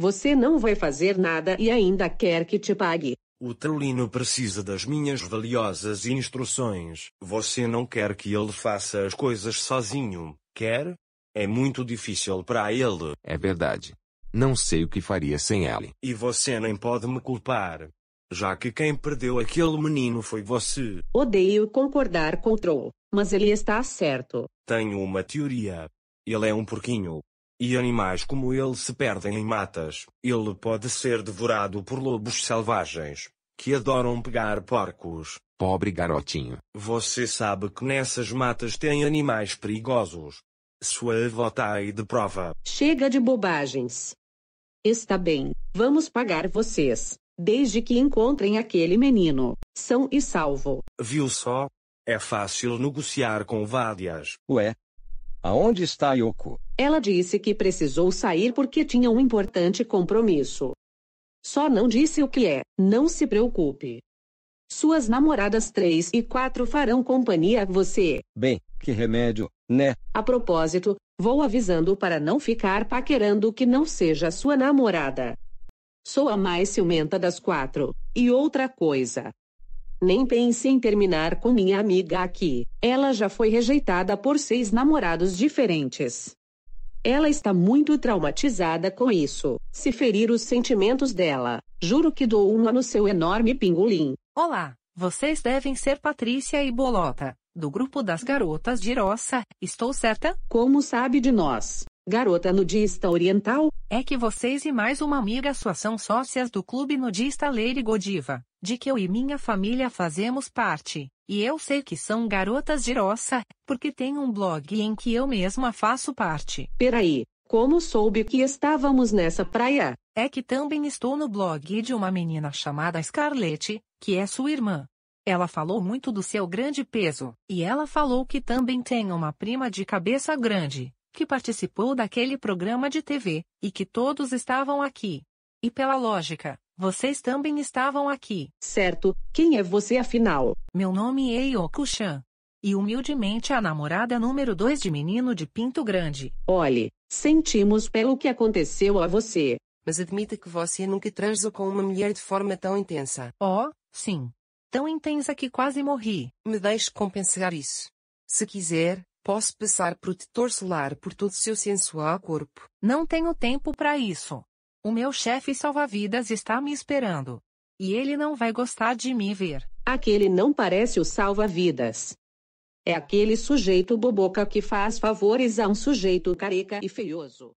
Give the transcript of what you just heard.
Você não vai fazer nada e ainda quer que te pague. O Taurino precisa das minhas valiosas instruções. Você não quer que ele faça as coisas sozinho, quer? É muito difícil para ele. É verdade. Não sei o que faria sem ele. E você nem pode me culpar. Já que quem perdeu aquele menino foi você. Odeio concordar com Troll, mas ele está certo. Tenho uma teoria. Ele é um porquinho e animais como ele se perdem em matas. Ele pode ser devorado por lobos selvagens, que adoram pegar porcos. Pobre garotinho. Você sabe que nessas matas tem animais perigosos. Sua avó tá aí de prova. Chega de bobagens. Está bem, vamos pagar vocês. Desde que encontrem aquele menino, são e salvo. Viu só? É fácil negociar com vádias. Ué, Aonde está Yoko? Ela disse que precisou sair porque tinha um importante compromisso. Só não disse o que é, não se preocupe. Suas namoradas 3 e 4 farão companhia a você. Bem, que remédio, né? A propósito, vou avisando para não ficar paquerando que não seja sua namorada. Sou a mais ciumenta das quatro. E outra coisa, nem pense em terminar com minha amiga aqui. Ela já foi rejeitada por seis namorados diferentes. Ela está muito traumatizada com isso. Se ferir os sentimentos dela, juro que dou uma no seu enorme pingolim. Olá, vocês devem ser Patrícia e Bolota, do grupo das garotas de Roça, estou certa? Como sabe de nós? Garota nudista oriental? É que vocês e mais uma amiga sua são sócias do clube nudista Lady Godiva de que eu e minha família fazemos parte, e eu sei que são garotas de roça, porque tem um blog em que eu mesma faço parte. Peraí, como soube que estávamos nessa praia? É que também estou no blog de uma menina chamada Scarlett, que é sua irmã. Ela falou muito do seu grande peso, e ela falou que também tem uma prima de cabeça grande, que participou daquele programa de TV, e que todos estavam aqui. E pela lógica, vocês também estavam aqui. Certo, quem é você afinal? Meu nome é Yoko Chan. E humildemente a namorada número 2 de menino de Pinto Grande. Olhe, sentimos pelo que aconteceu a você. Mas admita que você nunca transou com uma mulher de forma tão intensa. Oh, sim. Tão intensa que quase morri. Me deixe compensar isso. Se quiser, posso passar protetor solar por todo o seu sensual corpo. Não tenho tempo para isso. O meu chefe salva-vidas está me esperando. E ele não vai gostar de me ver. Aquele não parece o salva-vidas. É aquele sujeito boboca que faz favores a um sujeito careca e feioso.